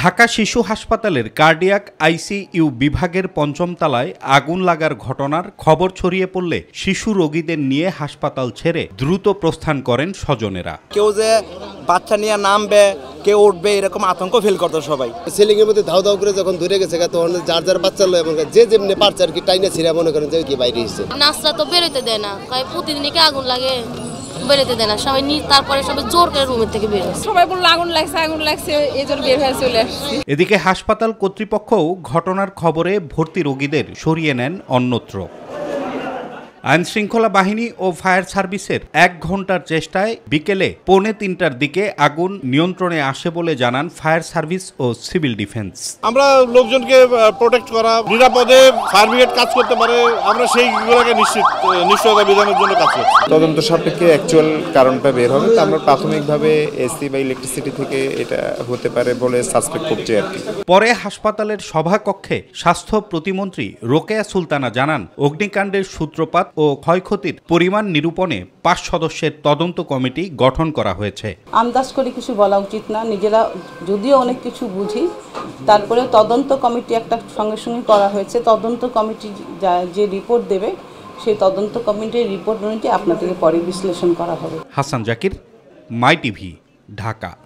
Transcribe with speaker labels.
Speaker 1: ঢাকা শিশু হাসপাতালের cardiac ICU বিভাগের পঞ্চম তলায় আগুন লাগার ঘটনার খবর ছড়িয়ে পড়লে শিশু রোগীদের নিয়ে হাসপাতাল ছেড়ে দ্রুত প্রস্থান করেন স্বজনেরা কেউ যে বাচ্চা নিয়ে নামবে কেউ উঠবে এরকম আতঙ্ক ফিল করতো সবাই সিলিং এর মধ্যে ধাও ধাও করে যখন ধরে গেছে তখন যার যার বাচ্চা লো এবং যে যেমনি পারছে আর কি টাইনে ছিঁড়ে মনে করেন যে কি বাইরে এসেছে
Speaker 2: নাচরা তো বেরোতে দেয় না প্রতিদিনই কি আগুন লাগে বেরোতে দেয় না সবাই তারপরে সবাই জোর করে রুমের থেকে বের সবাই বললো আগুন লাগছে আগুন লাগছে এই জোর বের হয়ে চলে আসছে
Speaker 1: এদিকে হাসপাতাল কর্তৃপক্ষও ঘটনার খবরে ভর্তি রোগীদের সরিয়ে নেন অন্যত্র আইন শৃঙ্খলা বাহিনী ও ফায়ার সার্ভিসের এক ঘন্টার চেষ্টায় বিকেলে পৌনে তিনটার দিকে আগুন নিয়ন্ত্রণে আসে বলে জানান ফায়ার সার্ভিস ও সিভিল ডিফেন্স আমরা লোকজনকে প্রোটেক্ট করা নিরাপদে ফায়ার ব্রিগেড কাজ করতে পারে আমরা গুলোকে নিশ্চিত নিশ্চয়তা বিধানের জন্য কাজ করছি তদন্ত সাপেক্ষে অ্যাকচুয়াল কারণটা বের হবে আমরা প্রাথমিকভাবে এসি বা ইলেকট্রিসিটি থেকে এটা হতে পারে বলে সাসপেক্ট করছি আর কি পরে হাসপাতালের সভাকক্ষে স্বাস্থ্য প্রতিমন্ত্রী রোকেয়া সুলতানা জানান অগ্নিকাণ্ডের সূত্রপাত আঘাত ও ক্ষয়ক্ষতির পরিমাণ নিরূপণে পাঁচ সদস্যের তদন্ত কমিটি গঠন করা হয়েছে
Speaker 2: আন্দাজ করে কিছু বলা উচিত না নিজেরা যদিও অনেক কিছু বুঝি তারপরে তদন্ত কমিটি একটা সঙ্গে সঙ্গে করা হয়েছে তদন্ত কমিটি যে রিপোর্ট দেবে সেই তদন্ত কমিটির রিপোর্ট অনুযায়ী আপনাদেরকে পরে বিশ্লেষণ করা হবে
Speaker 1: হাসান জাকির মাই টিভি ঢাকা